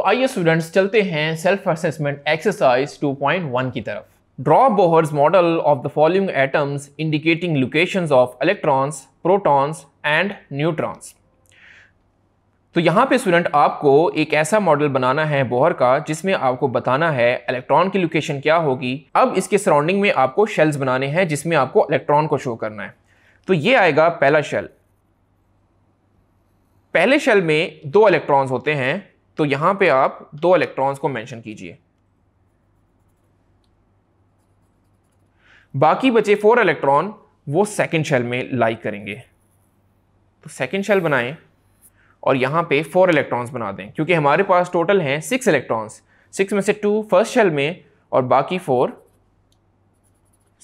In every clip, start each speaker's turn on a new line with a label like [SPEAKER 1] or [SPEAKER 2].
[SPEAKER 1] तो आइए स्टूडेंट्स चलते हैं सेल्फ असेसमेंट एक्सरसाइज 2.1 की तरफ draw Bohr's model of the following atoms indicating locations of electrons protons and neutrons तो यहाँ पे स्टूडेंट आपको एक ऐसा मॉडल बनाना है बोहर का जिसमें आपको बताना है इलेक्ट्रॉन की लोकेशन क्या होगी अब इसके सराउंडिंग में आपको शेल्स बनाने हैं जिसमें आपको इलेक्ट्रॉन को शो करना है तो ये आएगा पहला शेल पहले शेल में दो इलेक्ट्रॉन्स होते हैं तो यहां पे आप दो इलेक्ट्रॉन्स को मेंशन कीजिए बाकी बचे फोर इलेक्ट्रॉन वो सेकेंड शेल में लाइक करेंगे तो सेकेंड शेल बनाएं और यहां पे फोर इलेक्ट्रॉन्स बना दें क्योंकि हमारे पास टोटल हैं सिक्स इलेक्ट्रॉन्स सिक्स में से टू फर्स्ट शेल में और बाकी फोर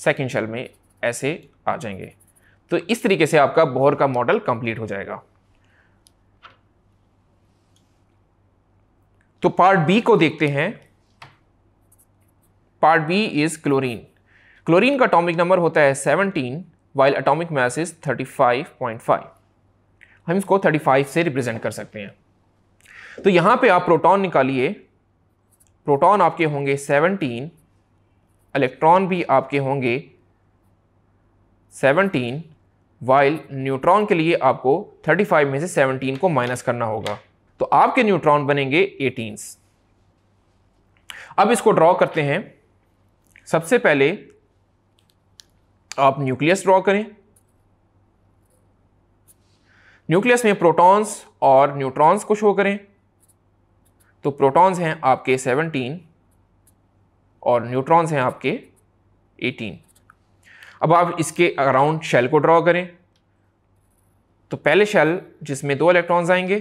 [SPEAKER 1] सेकेंड शेल में ऐसे आ जाएंगे तो इस तरीके से आपका बोहर का मॉडल कंप्लीट हो जाएगा तो पार्ट बी को देखते हैं part B is chlorine chlorine का अटोमिक नंबर होता है 17 वाइल अटोमिक मैस इज 35.5 हम इसको 35 से रिप्रेजेंट कर सकते हैं तो यहाँ पे आप प्रोटॉन निकालिए प्रोटॉन आपके होंगे 17 इलेक्ट्रॉन भी आपके होंगे 17 वाइल न्यूट्रॉन के लिए आपको 35 में से 17 को माइनस करना होगा तो आपके न्यूट्रॉन बनेंगे एटीन्स अब इसको ड्रॉ करते हैं सबसे पहले आप न्यूक्लियस ड्रॉ करें न्यूक्लियस में प्रोटॉन्स और न्यूट्रॉन्स को शो करें तो प्रोटॉन्स हैं आपके 17 और न्यूट्रॉन्स हैं आपके 18 अब आप इसके अराउंड शेल को ड्रॉ करें तो पहले शेल जिसमें दो इलेक्ट्रॉन्स आएंगे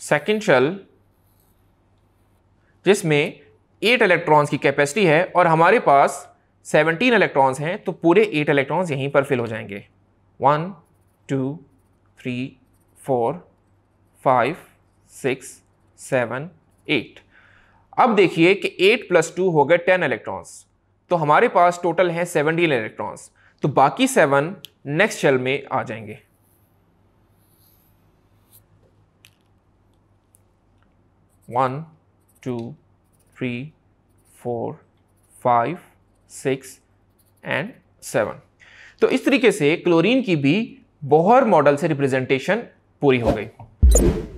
[SPEAKER 1] सेकेंड शल जिसमें एट इलेक्ट्रॉन्स की कैपेसिटी है और हमारे पास सेवनटीन इलेक्ट्रॉन्स हैं तो पूरे एट इलेक्ट्रॉन्स यहीं पर फिल हो जाएंगे one two three four five six seven eight अब देखिए कि एट प्लस टू हो गए टेन इलेक्ट्रॉन्स तो हमारे पास टोटल हैं सेवनटीन इलेक्ट्रॉन्स तो बाकी सेवन नेक्स्ट शेल में आ जाएंगे 1, 2, 3, 4, 5, 6 एंड 7 तो इस तरीके से क्लोरीन की भी बोहर मॉडल से रिप्रेजेंटेशन पूरी हो गई